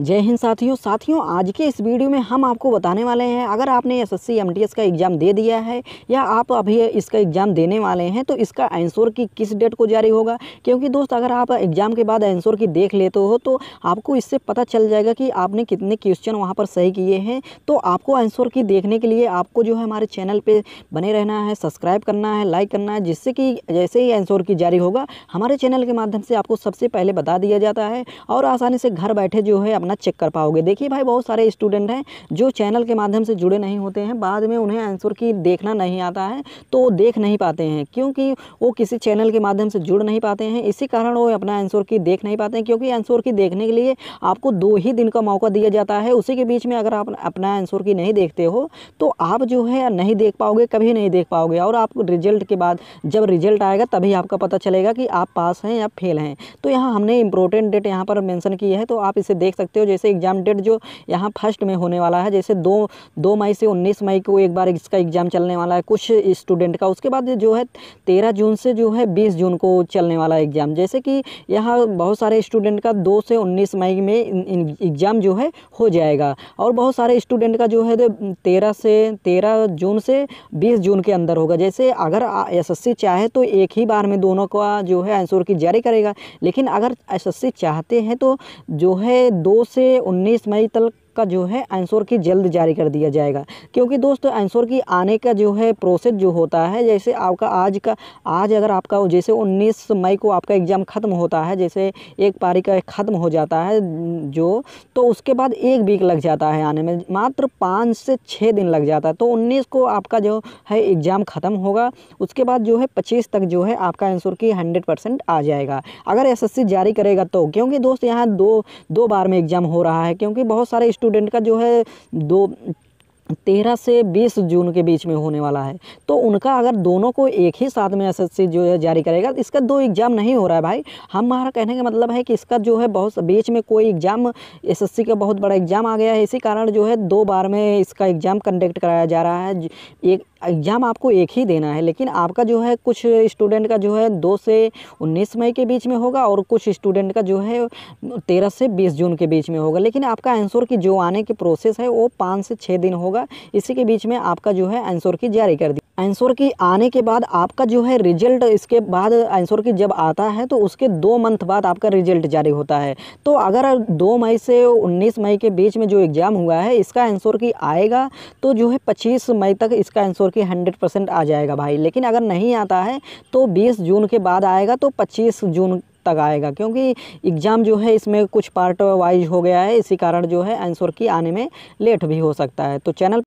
जय हिंद साथियों साथियों आज के इस वीडियो में हम आपको बताने वाले हैं अगर आपने एस एस का एग्ज़ाम दे दिया है या आप अभी इसका एग्ज़ाम देने वाले हैं तो इसका आंसर की किस डेट को जारी होगा क्योंकि दोस्त अगर आप एग्ज़ाम के बाद आंसर की देख लेते हो तो आपको इससे पता चल जाएगा कि आपने कितने क्वेश्चन वहाँ पर सही किए हैं तो आपको आंसर की देखने के लिए आपको जो है हमारे चैनल पर बने रहना है सब्सक्राइब करना है लाइक करना है जिससे कि जैसे ही आंसर की जारी होगा हमारे चैनल के माध्यम से आपको सबसे पहले बता दिया जाता है और आसानी से घर बैठे जो है बनाना चेक कर पाओगे देखिए भाई बहुत सारे स्टूडेंट हैं जो चैनल के माध्यम से जुड़े नहीं होते हैं बाद में उन्हें आंसर की देखना नहीं आता है तो देख नहीं पाते हैं क्योंकि वो किसी चैनल के माध्यम से जुड़ नहीं पाते हैं इसी कारण वो अपना आंसर की देख नहीं पाते हैं क्योंकि आंसर की देखने के लिए आपको दो ही दिन का मौका दिया जाता है उसी के बीच में अगर आप अपना आंसर की नहीं देखते हो तो आप जो है नहीं देख पाओगे कभी नहीं देख पाओगे और आप रिजल्ट के बाद जब रिजल्ट आएगा तभी आपका पता चलेगा कि आप पास हैं या फेल हैं तो यहाँ हमने इंपॉर्टेंट डेट यहाँ पर मैंसन की है तो आप इसे देख सकते हो हो जैसे एग्ज़ाम डेट जो यहाँ फर्स्ट में होने वाला है जैसे दो दो मई से उन्नीस मई को एक बार इसका एग्ज़ाम चलने वाला है कुछ स्टूडेंट का उसके बाद जो है तेरह जून से जो है बीस जून को चलने वाला एग्ज़ाम जैसे कि यहाँ बहुत सारे स्टूडेंट का दो से उन्नीस मई में एग्ज़ाम जो है हो जाएगा और बहुत सारे स्टूडेंट का जो है तो तेरह से तेरह जून से बीस जून के अंदर होगा जैसे अगर एसएससी चाहे तो एक ही बार में दोनों का जो है आंसर की जारी करेगा लेकिन अगर एसएससी चाहते हैं तो जो है दो से 19 मई तक का जो है आंसर की जल्द जारी कर दिया जाएगा क्योंकि दोस्तों आंसर की आने का जो है प्रोसेस जो होता है जैसे आपका आज का आज अगर आपका जैसे 19 मई को आपका एग्ज़ाम ख़त्म होता है जैसे एक पारी का ख़त्म हो जाता है जो तो उसके बाद एक वीक लग जाता है आने में मात्र पाँच से छः दिन लग जाता है तो उन्नीस को आपका जो है एग्ज़ाम ख़त्म होगा उसके बाद जो है पच्चीस तक जो है आपका आंसर की हंड्रेड आ जाएगा अगर एस जारी करेगा तो क्योंकि दोस्त यहाँ दो दो बार में एग्ज़ाम हो रहा है क्योंकि बहुत सारे स्टूडेंट का जो है दो तेरह से बीस जून के बीच में होने वाला है तो उनका अगर दोनों को एक ही साथ में एसएससी जो है जारी करेगा इसका दो एग्ज़ाम नहीं हो रहा है भाई हमारा कहने का मतलब है कि इसका जो है बहुत बीच में कोई एग्ज़ाम एसएससी का बहुत बड़ा एग्ज़ाम आ गया है इसी कारण जो है दो बार में इसका एग्ज़ाम कंडक्ट कराया जा रहा है एक एग्ज़ाम आपको एक ही देना है लेकिन आपका जो है कुछ स्टूडेंट का जो है दो से उन्नीस मई के बीच में होगा और कुछ स्टूडेंट का जो है तेरह से बीस जून के बीच में होगा लेकिन आपका आंसर की जो आने की प्रोसेस है वो पाँच से छः दिन होगा होगा इसी के बीच में आपका जो है आंसर की जारी कर दी आंसर की आने के बाद आपका जो है रिजल्ट इसके बाद आंसर की जब आता है तो उसके दो मंथ बाद आपका रिजल्ट जारी होता है तो अगर दो मई से उन्नीस मई के बीच में जो एग्ज़ाम हुआ है इसका आंसर की आएगा तो जो है पच्चीस मई तक इसका आंसर की हंड्रेड परसेंट आ जाएगा भाई लेकिन अगर नहीं आता है तो बीस जून के बाद आएगा तो पच्चीस जून तक आएगा क्योंकि एग्ज़ाम जो है इसमें कुछ पार्ट वाइज हो गया है इसी कारण जो है आंसर की आने में लेट भी हो सकता है तो चैनल